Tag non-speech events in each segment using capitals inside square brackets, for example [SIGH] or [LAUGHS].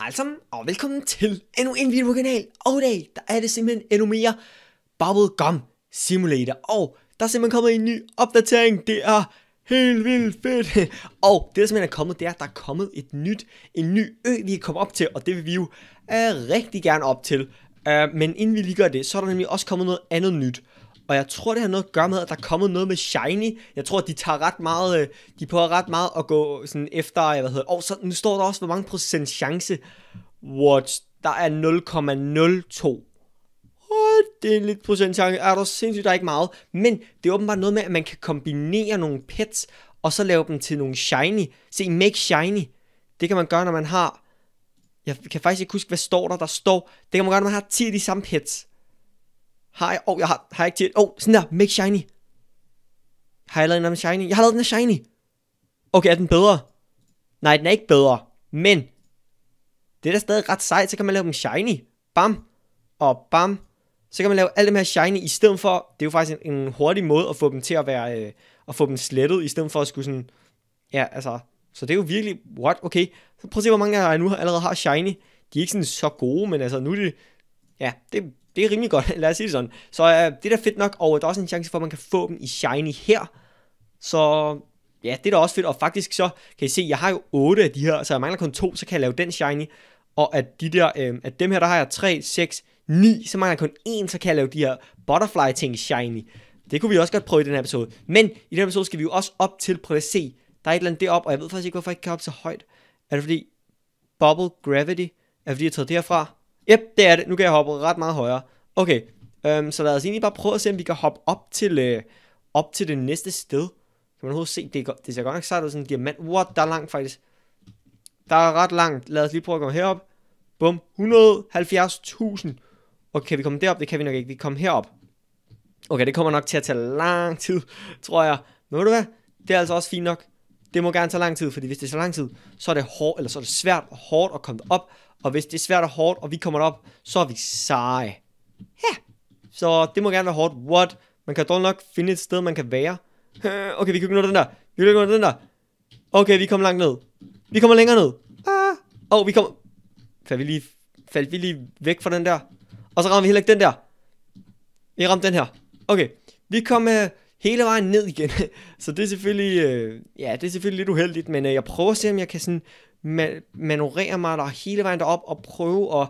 Hej sammen, og velkommen til endnu en kanal. Og i dag, der er det simpelthen endnu mere Bubblegum Simulator. Og der er simpelthen kommet en ny opdatering. Det er helt vildt fedt. [LAUGHS] Og det, der simpelthen er kommet, det er, at der er kommet et nyt, en ny ø, vi kan komme op til. Og det vil vi jo uh, rigtig gerne op til. Uh, men inden vi lige gør det, så er der nemlig også kommet noget andet nyt. Og jeg tror, det har noget at gøre med, at der er kommet noget med Shiny. Jeg tror, de tager ret meget, øh, de prøver ret meget at gå sådan efter, øh, hvad hedder, og så nu står der også, hvor mange procent chance, Watch, der er 0,02 det er en lidt procent chance. Er der sindssygt, der er ikke meget. Men det er åbenbart noget med, at man kan kombinere nogle pets, og så lave dem til nogle shiny. Se, make shiny. Det kan man gøre, når man har... Jeg kan faktisk ikke huske, hvad står der. Der står... Det kan man gøre, når man har 10 af de samme pets. Har jeg? oh, jeg har, har jeg ikke til. oh, sådan der. Make shiny. Har jeg lavet en anden shiny? Jeg har lavet den der shiny. Okay, er den bedre? Nej, den er ikke bedre. Men det er da stadig ret sejt. Så kan man lave dem shiny. Bam. Og bam. Så kan man lave alle dem her shiny i stedet for, det er jo faktisk en, en hurtig måde at få dem til at være, øh, at få dem slettet, i stedet for at skulle sådan, ja, altså, så det er jo virkelig, what, okay, så prøv at se, hvor mange af jer nu allerede har shiny, de er ikke sådan så gode, men altså, nu er det, ja, det, det er rimelig godt, [LAUGHS] lad os sige det sådan. Så øh, det er da fedt nok, og der er også en chance for, at man kan få dem i Shiny her. Så ja, det er da også fedt, og faktisk så kan I se, jeg har jo 8 af de her, så jeg mangler kun to, så kan jeg lave den Shiny. Og at, de der, øh, at dem her, der har jeg 3, 6, 9, så mangler jeg kun en, så kan jeg lave de her butterfly ting shiny. Det kunne vi også godt prøve i den her episode. Men i den her episode skal vi jo også op til, prøv at se, der er et eller andet deroppe, og jeg ved faktisk ikke, hvorfor jeg ikke kan op så højt. Er det fordi Bubble Gravity, er det fordi jeg har taget det herfra? Yep, det er det. Nu kan jeg hoppe ret meget højere. Okay, øhm, så lad os egentlig bare prøve at se, om vi kan hoppe op til, øh, op til det næste sted. Kan man overhovedet se, det, det ser godt nok sejt ud, sådan en diamant. What, der er langt faktisk. Der er ret langt. Lad os lige prøve at komme herop. Bum, 170.000. Okay, kan vi komme derop? Det kan vi nok ikke. Vi kan komme herop. Okay, det kommer nok til at tage lang tid, tror jeg. Men ved du hvad? Det er altså også fint nok. Det må gerne tage lang tid, fordi hvis det er så lang tid, så er det, hård, eller så er det svært og hårdt at komme op. Og hvis det er svært og hårdt, og vi kommer op, så er vi seje. Ja. Så det må gerne være hårdt. What? Man kan dog nok finde et sted, man kan være. Øh, okay, vi kan ikke nå den der. Vi kan ikke nå den der. Okay, vi kommer langt ned. Vi kommer længere ned. Ah. Og oh, vi kommer... Faldt vi, lige, Fald vi lige væk fra den der? Og så rammer vi heller ikke den der. Vi ramte den her. Okay, vi kommer... Øh, hele vejen ned igen. [LAUGHS] Så det er selvfølgelig, øh, ja, det er selvfølgelig lidt uheldigt, men øh, jeg prøver at se, om jeg kan sådan man- manøvrere mig der hele vejen derop og prøve at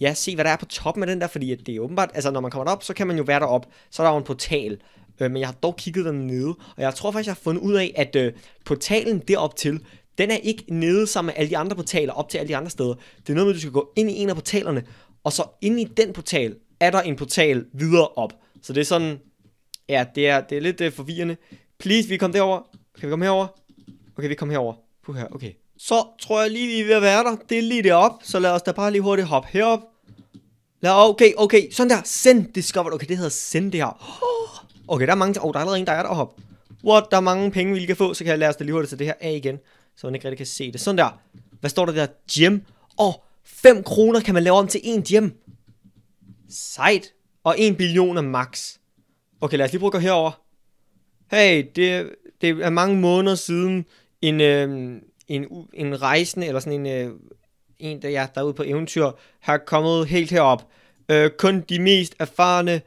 ja, se, hvad der er på toppen af den der, fordi at det er åbenbart, altså når man kommer derop, så kan man jo være derop, så er der jo en portal, øh, men jeg har dog kigget dernede, og jeg tror faktisk, jeg har fundet ud af, at øh, portalen derop til, den er ikke nede sammen med alle de andre portaler op til alle de andre steder. Det er noget med, at du skal gå ind i en af portalerne, og så ind i den portal er der en portal videre op. Så det er sådan, Ja, det er, det er lidt uh, forvirrende. Please, vi kom derover. Kan vi komme herover? Okay, vi kom herover. Puh her, okay. Så tror jeg lige, vi er ved at være der. Det er lige op, så lad os da bare lige hurtigt hoppe herop. Lad, okay, okay, sådan der. Send discovered. Okay, det hedder send det her. Okay, der er mange... Åh, oh, der er allerede en, der er der Hop. What, der er mange penge, vi kan få, så kan jeg lade os da lige hurtigt tage det her af igen, så man ikke rigtig kan se det. Sådan der. Hvad står der der? Gem. Åh, oh, 5 kroner kan man lave om til en gem. Sejt. Og 1 billion er max. Okay, lad os lige prøve at gå herover. Hey, det, det er mange måneder siden en, øh, en, en rejsende, eller sådan en, øh, en der, ja, der er ude på eventyr, har kommet helt herop. Øh, kun de mest erfarne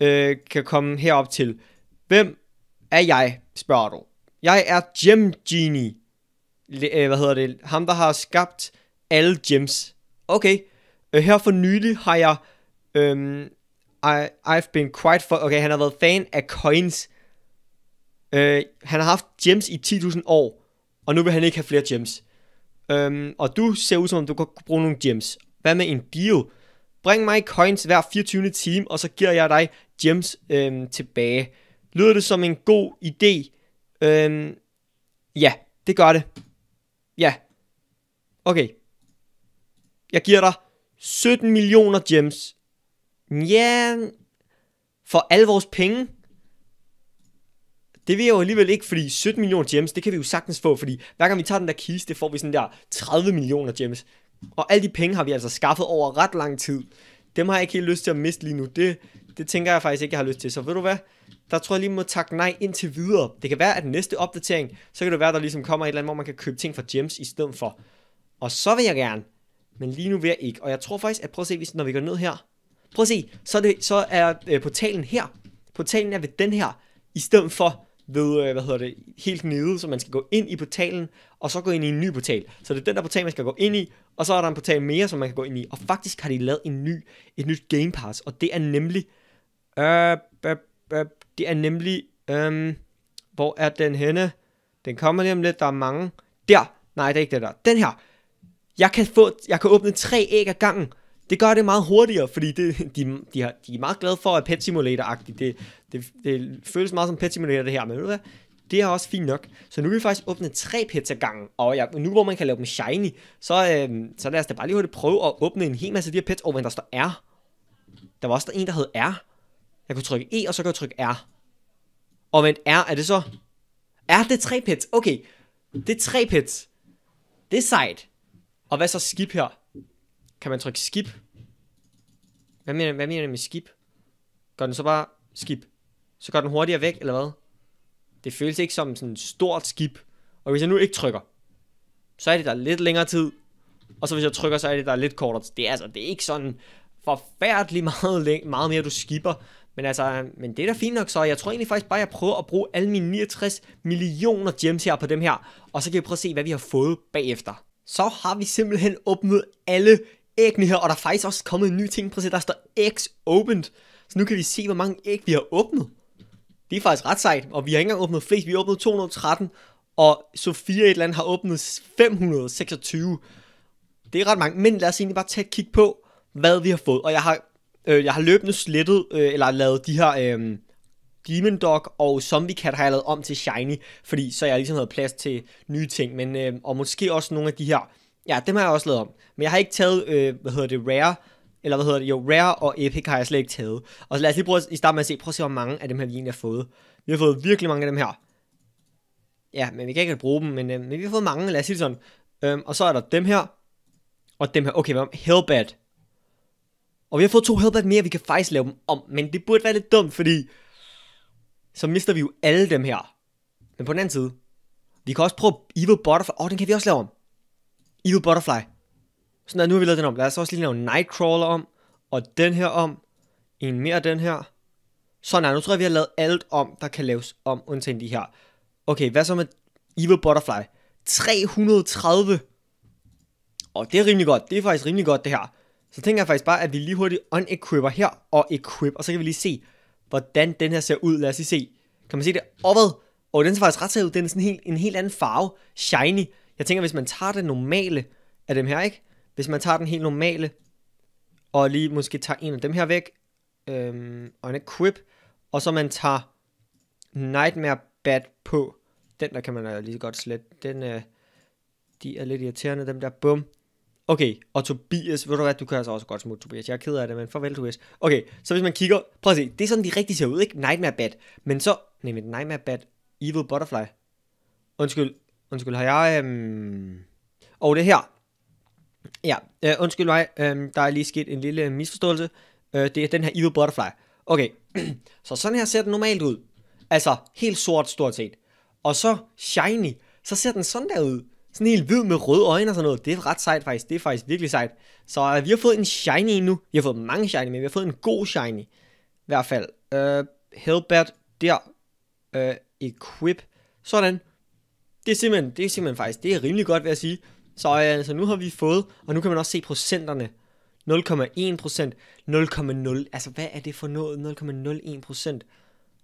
øh, kan komme herop til. Hvem er jeg, spørger du? Jeg er Gem Genie. Le, øh, hvad hedder det? Ham, der har skabt alle gems. Okay. Øh, her for nylig har jeg Øh, i, I've been quite for... Okay, han har været fan af coins. Uh, han har haft gems i 10.000 år, og nu vil han ikke have flere gems. Um, og du ser ud som om, du godt kunne bruge nogle gems. Hvad med en deal? Bring mig coins hver 24. time, og så giver jeg dig gems um, tilbage. Lyder det som en god idé? Um, ja, det gør det. Ja. Okay. Jeg giver dig 17 millioner gems Ja, for alle vores penge, det vil jeg jo alligevel ikke, fordi 17 millioner gems, det kan vi jo sagtens få, fordi hver gang vi tager den der kiste, får vi sådan der 30 millioner gems. Og alle de penge har vi altså skaffet over ret lang tid. Dem har jeg ikke helt lyst til at miste lige nu. Det, det tænker jeg faktisk ikke, jeg har lyst til. Så ved du hvad? Der tror jeg lige må takke nej indtil videre. Det kan være, at den næste opdatering, så kan det være, der ligesom kommer et eller andet, hvor man kan købe ting fra gems i stedet for. Og så vil jeg gerne. Men lige nu vil jeg ikke. Og jeg tror faktisk, at prøv at se, hvis, når vi går ned her, Prøv at se, så er, det, så er øh, portalen her. Portalen er ved den her, i stedet for ved, øh, hvad hedder det, helt nede, så man skal gå ind i portalen, og så gå ind i en ny portal. Så det er den der portal, man skal gå ind i, og så er der en portal mere, som man kan gå ind i. Og faktisk har de lavet en ny, et nyt Game Pass, og det er nemlig, øh, øh, øh, det er nemlig, øh, hvor er den henne? Den kommer lige om lidt, der er mange. Der! Nej, det er ikke det der. Den her! Jeg kan, få, jeg kan åbne tre æg ad gangen, det gør det meget hurtigere, fordi det, de, de, har, de er meget glade for, at Pet Simulator-agtigt, det, det, det føles meget som Pet Simulator det her, men ved du hvad, det er også fint nok. Så nu vil vi faktisk åbne tre pets ad gangen, og ja, nu hvor man kan lave dem shiny, så, øh, så lad os da bare lige hurtigt prøve at åbne en hel masse af de her pets. over oh, der står R. Der var også der en, der hed R. Jeg kunne trykke E, og så kan jeg trykke R. Og vent, R, er det så? R, det er tre pets. Okay, det er tre pets. Det er sejt. Og hvad så skip her? Kan man trykke skip? Hvad mener, hvad mener jeg med skip? Gør den så bare skip? Så går den hurtigere væk, eller hvad? Det føles ikke som sådan et stort skib. Og hvis jeg nu ikke trykker, så er det der lidt længere tid. Og så hvis jeg trykker, så er det der lidt kortere tid. Det er altså, det er ikke sådan forfærdelig [LAUGHS] meget, læng- meget mere, du skipper. Men altså, men det er da fint nok så. Jeg tror egentlig faktisk bare, at jeg prøver at bruge alle mine 69 millioner gems her på dem her. Og så kan vi prøve at se, hvad vi har fået bagefter. Så har vi simpelthen åbnet alle æg her, og der er faktisk også kommet en ny ting. Prøv at se, der står eggs opened. Så nu kan vi se, hvor mange æg vi har åbnet. Det er faktisk ret sejt, og vi har ikke engang åbnet flest. Vi har åbnet 213, og Sofia et eller andet har åbnet 526. Det er ret mange, men lad os egentlig bare tage et kig på, hvad vi har fået. Og jeg har, øh, jeg har løbende slettet, øh, eller lavet de her øh, Demon Dog og Zombie Cat har jeg lavet om til Shiny, fordi så jeg ligesom havde plads til nye ting, men, øh, og måske også nogle af de her Ja, dem har jeg også lavet om. Men jeg har ikke taget, øh, hvad hedder det, Rare, eller hvad hedder det, jo, Rare og Epic har jeg slet ikke taget. Og så lad os lige prøve at, i starten med at se, prøv at se, hvor mange af dem her vi egentlig har fået. Vi har fået virkelig mange af dem her. Ja, men vi kan ikke bruge dem, men, øh, men vi har fået mange, lad os sige sådan. Øhm, og så er der dem her, og dem her. Okay, hvad om Hellbat? Og vi har fået to Hellbat mere, vi kan faktisk lave dem om. Men det burde være lidt dumt, fordi så mister vi jo alle dem her. Men på den anden side, vi kan også prøve Evil Butterfly. Åh, oh, den kan vi også lave om. Evil Butterfly. Sådan der, nu har vi lavet den om. Lad os også lige lave Nightcrawler om, og den her om, en mere den her. Sådan er, nu tror jeg, vi har lavet alt om, der kan laves om, undtagen de her. Okay, hvad så med Evil Butterfly? 330! Og det er rimelig godt, det er faktisk rimelig godt det her. Så tænker jeg faktisk bare, at vi lige hurtigt unequipper her og equip, og så kan vi lige se, hvordan den her ser ud. Lad os lige se. Kan man se det hvad? Og den ser faktisk ret ud. Den er sådan en helt, en helt anden farve. Shiny. Jeg tænker, hvis man tager det normale af dem her, ikke? Hvis man tager den helt normale, og lige måske tager en af dem her væk, øhm, og en equip, og så man tager Nightmare Bat på. Den der kan man jo lige godt slette. Den, øh, de er lidt irriterende, dem der. Bum. Okay, og Tobias, ved du hvad, du kan altså også godt smutte Tobias. Jeg er ked af det, men farvel Tobias. Okay, så hvis man kigger, prøv at se, det er sådan, de rigtig ser ud, ikke? Nightmare Bat. Men så, nemlig Nightmare Bat, Evil Butterfly. Undskyld, Undskyld, har jeg... Øhm... Og oh, det her. Ja, øh, undskyld mig, øh, der er lige sket en lille misforståelse. Øh, det er den her Evil Butterfly. Okay, [CLEARS THROAT] så sådan her ser den normalt ud. Altså, helt sort stort set. Og så shiny, så ser den sådan der ud. Sådan helt hvid med røde øjne og sådan noget. Det er ret sejt faktisk, det er faktisk virkelig sejt. Så øh, vi har fået en shiny nu. Vi har fået mange shiny, men vi har fået en god shiny. I hvert fald. Øh, Hellbat der. Øh, equip. Sådan. Det er simpelthen, det er simpelthen faktisk, det er rimelig godt vil jeg sige. Så øh, altså, nu har vi fået, og nu kan man også se procenterne. 0,1 procent, 0,0, altså hvad er det for noget, 0,01 procent?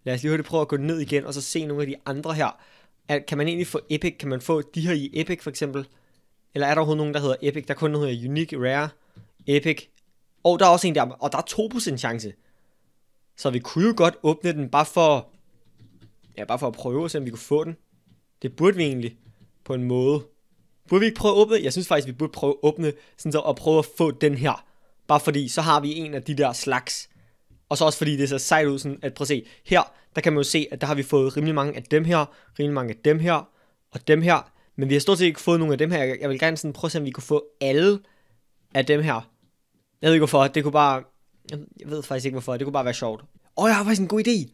Lad os lige hurtigt prøve at gå ned igen, og så se nogle af de andre her. Kan man egentlig få Epic, kan man få de her i Epic for eksempel? Eller er der overhovedet nogen, der hedder Epic? Der kun hedder Unique, Rare, Epic. Og der er også en der, og der er 2% chance. Så vi kunne jo godt åbne den, bare for, ja, bare for at prøve, om vi kunne få den. Det burde vi egentlig på en måde. Burde vi ikke prøve at åbne? Jeg synes faktisk, vi burde prøve at åbne, sådan så, og prøve at få den her. Bare fordi, så har vi en af de der slags. Og så også fordi det ser sejt ud, sådan at prøv at se, her, der kan man jo se, at der har vi fået rimelig mange af dem her, rimelig mange af dem her, og dem her. Men vi har stort set ikke fået nogen af dem her. Jeg vil gerne sådan prøve at se, om vi kunne få alle af dem her. Jeg ved ikke hvorfor, det kunne bare... Jeg ved faktisk ikke hvorfor, det kunne bare være sjovt. Åh, jeg har faktisk en god idé.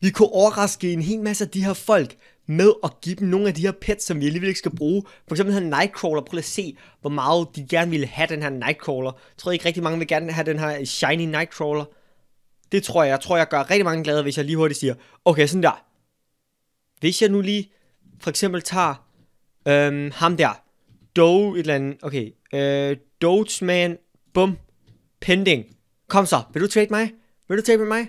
Vi kunne overraske en hel masse af de her folk med at give dem nogle af de her pets, som vi alligevel ikke skal bruge. For eksempel den her Nightcrawler. Prøv at se, hvor meget de gerne ville have den her Nightcrawler. Jeg tror ikke rigtig mange vil gerne have den her shiny Nightcrawler. Det tror jeg. Jeg tror, jeg gør rigtig mange glade, hvis jeg lige hurtigt siger, okay, sådan der. Hvis jeg nu lige for eksempel tager øhm, ham der. Doge et eller andet. Okay. Øh, Dogeman. Bum. Pending. Kom så. Vil du trade mig? Vil du trade med mig?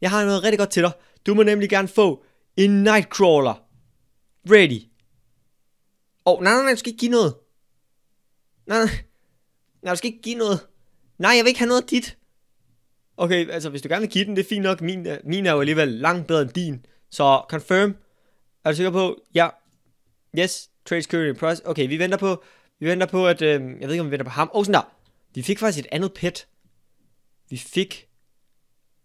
Jeg har noget rigtig godt til dig. Du må nemlig gerne få en Nightcrawler. Ready. Åh, oh, nej, nej, nej, du skal ikke give noget. Nej, nej, nej, du skal ikke give noget. Nej, jeg vil ikke have noget af dit. Okay, altså hvis du gerne vil give den, det er fint nok. Min, øh, min er jo alligevel langt bedre end din. Så confirm. Er du sikker på? Ja. Yes, trades in price. Okay, vi venter på, vi venter på at, øh, jeg ved ikke om vi venter på ham. Åh, oh, sådan der. Vi fik faktisk et andet pet. Vi fik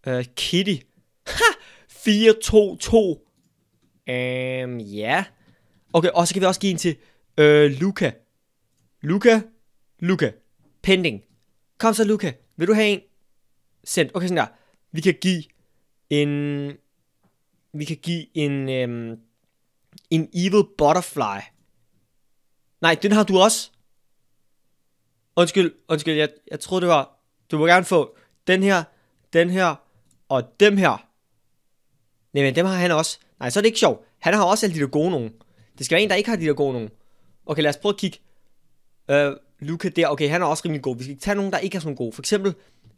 øh, Kitty. Ha! 4-2-2. Øhm, ja. Okay, og så kan vi også give en til øh, Luca. Luca, Luca, pending. Kom så, Luca. Vil du have en? Sendt. Okay, sådan der. Vi kan give en... Vi kan give en... Um, en Evil Butterfly. Nej, den har du også. Undskyld, undskyld. Jeg, jeg troede, det var... Du må gerne få den her, den her og dem her. Nej, men dem har han også. Nej, så er det ikke sjovt. Han har også alle de der gode nogen. Det skal være en, der ikke har de der gode nogen. Okay, lad os prøve at kigge. Øh, Luca der, okay, han er også rimelig god. Vi skal ikke tage nogen, der ikke er sådan gode. For eksempel,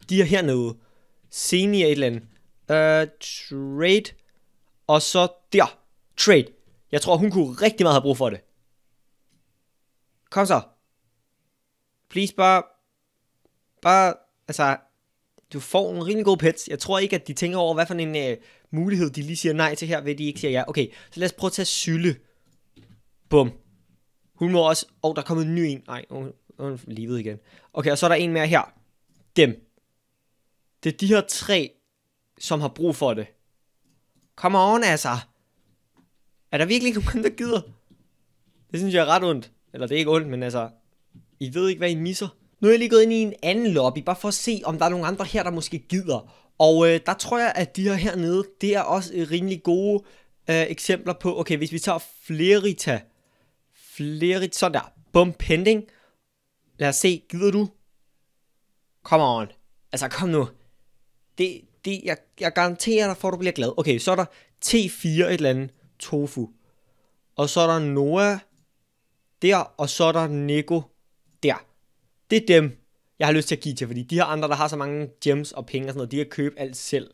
de her hernede. Senior et eller andet. Øh, trade. Og så der. Trade. Jeg tror, hun kunne rigtig meget have brug for det. Kom så. Please bare... Bare... Altså... Du får en rimelig god pets. Jeg tror ikke, at de tænker over, hvad for en... Øh, mulighed, de lige siger nej til her, ved de ikke siger ja. Okay, så lad os prøve at tage Sylle. Bum. Hun må også... Åh, oh, der er kommet en ny en. Nej, hun, hun livet igen. Okay, og så er der en mere her. Dem. Det er de her tre, som har brug for det. Come on, altså. Er der virkelig ikke nogen, der gider? Det synes jeg er ret ondt. Eller det er ikke ondt, men altså... I ved ikke, hvad I misser. Nu er jeg lige gået ind i en anden lobby, bare for at se, om der er nogle andre her, der måske gider. Og øh, der tror jeg, at de her hernede, det er også øh, rimelig gode øh, eksempler på, okay, hvis vi tager Flerita, Flerita, sådan der, bum pending, lad os se, gider du? Come on, altså kom nu, det, det, jeg, jeg garanterer dig for, at du bliver glad. Okay, så er der T4 et eller andet, tofu, og så er der Noah der, og så er der Nico der. Det er dem, jeg har lyst til at give til, fordi de her andre, der har så mange gems og penge og sådan noget, de kan købe alt selv.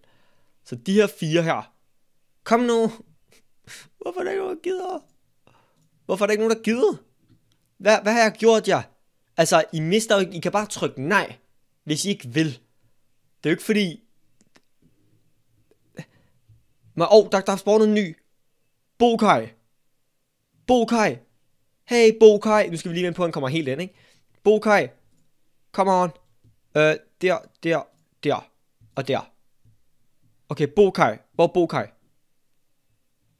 Så de her fire her, kom nu. [LAUGHS] Hvorfor er der ikke nogen, der gider? Hvorfor er der ikke nogen, der gider? Hvad, hvad har jeg gjort jer? Altså, I mister I kan bare trykke nej, hvis I ikke vil. Det er jo ikke fordi... Men åh, oh, der, der er spawnet en ny. Bokai. Bokai. Hey, Bokai. Nu skal vi lige vente på, at han kommer helt ind, ikke? Bokai. Come on. Øh, der, der, der og der. Okay, Bokai. Hvor er Bokai?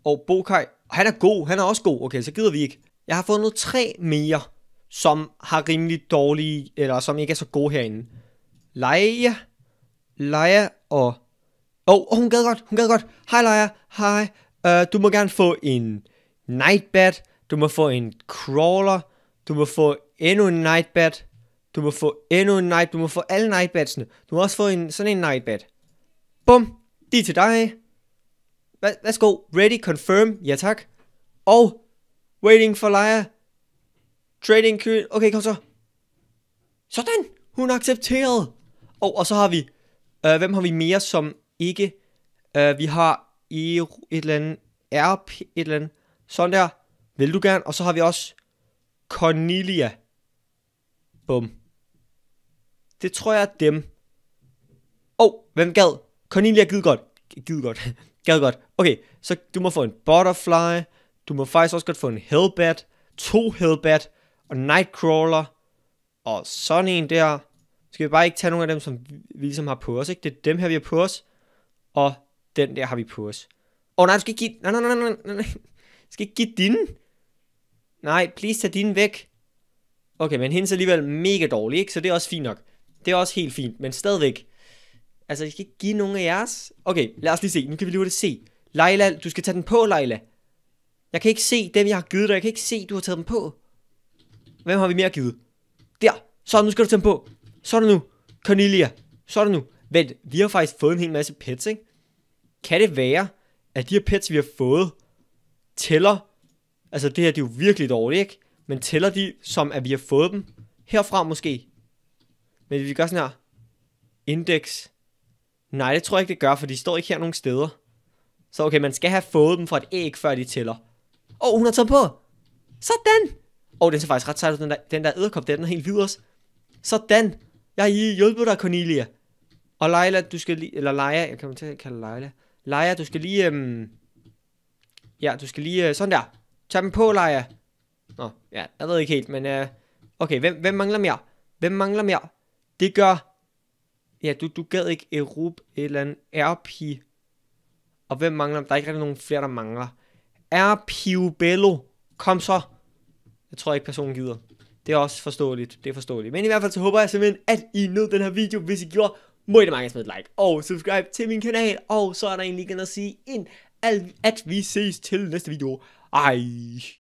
Og Bokai, han er god, han er også god. Okay, så gider vi ikke. Jeg har fundet tre mere, som har rimelig dårlige, eller som ikke er så gode herinde. Leia, Leia og... Åh, oh, oh, hun gad godt, hun gad godt. Hej Leia, hej. Uh, du må gerne få en nightbat, du må få en crawler, du må få endnu en nightbat, du må få endnu en night. Du må få alle nightbatsene. Du må også få en, sådan en nightbat. Bum. De er til dig. Værsgo. Ready, confirm. Ja tak. Og waiting for Leia. Trading queen. Okay, kom så. Sådan. Hun accepterede. Og, og så har vi... Øh, hvem har vi mere, som ikke... Øh, vi har i et eller andet... RP, et eller andet. Sådan der. Vil du gerne? Og så har vi også Cornelia. Bum. Det tror jeg er dem. Åh, oh, hvem gad? Cornelia gid godt. Gid godt. [LAUGHS] gad godt. Okay, så du må få en Butterfly. Du må faktisk også godt få en Hellbat. To Hellbat. Og Nightcrawler. Og sådan en der. Skal vi bare ikke tage nogle af dem, som vi ligesom har på os, ikke? Det er dem her, vi har på os. Og den der har vi på os. Åh oh, nej, du skal ikke give... Nej, nej, nej, nej, nej. Du skal ikke give dine. Nej, please tag dine væk. Okay, men hendes er alligevel mega dårlig, ikke? Så det er også fint nok. Det er også helt fint, men stadigvæk. Altså, jeg skal ikke give nogen af jeres. Okay, lad os lige se. Nu kan vi lige se. Leila, du skal tage den på, Leila. Jeg kan ikke se dem, jeg har givet dig. Jeg kan ikke se, du har taget dem på. Hvem har vi mere givet? Der. Så nu skal du tage dem på. Så er det nu. Cornelia. Så er det nu. Vent, vi har faktisk fået en hel masse pets, ikke? Kan det være, at de her pets, vi har fået, tæller... Altså, det her det er jo virkelig dårligt, ikke? Men tæller de, som at vi har fået dem herfra måske? Men vi gør sådan her. Index. Nej, det tror jeg ikke, det gør, for de står ikke her nogen steder. Så okay, man skal have fået dem fra et æg, før de tæller. Åh, oh, hun har taget på! Sådan! Åh, oh, den ser faktisk ret sejt ud, den der, den der edderkop, der, den er helt også. Sådan! Jeg har hjulpet dig, Cornelia. Og Leila, du skal lige... Eller Leia, jeg kan til at kalde Leila. Leia, du skal lige... Øhm, ja, du skal lige... Øh, sådan der. Tag dem på, Leia. Nå, ja, jeg ved ikke helt, men... Øh, okay, hvem, hvem mangler mere? Hvem mangler mere? Det gør... Ja, du, du gad ikke Erup eller en RP. Og hvem mangler? Der er ikke rigtig nogen flere, der mangler. RP Bello. Kom så. Jeg tror ikke, personen gider. Det er også forståeligt. Det er forståeligt. Men i hvert fald så håber jeg simpelthen, at I nød den her video. Hvis I gjorde, må I da mange smide et like og subscribe til min kanal. Og så er der egentlig ikke at sige, ind, at vi ses til næste video. Ej.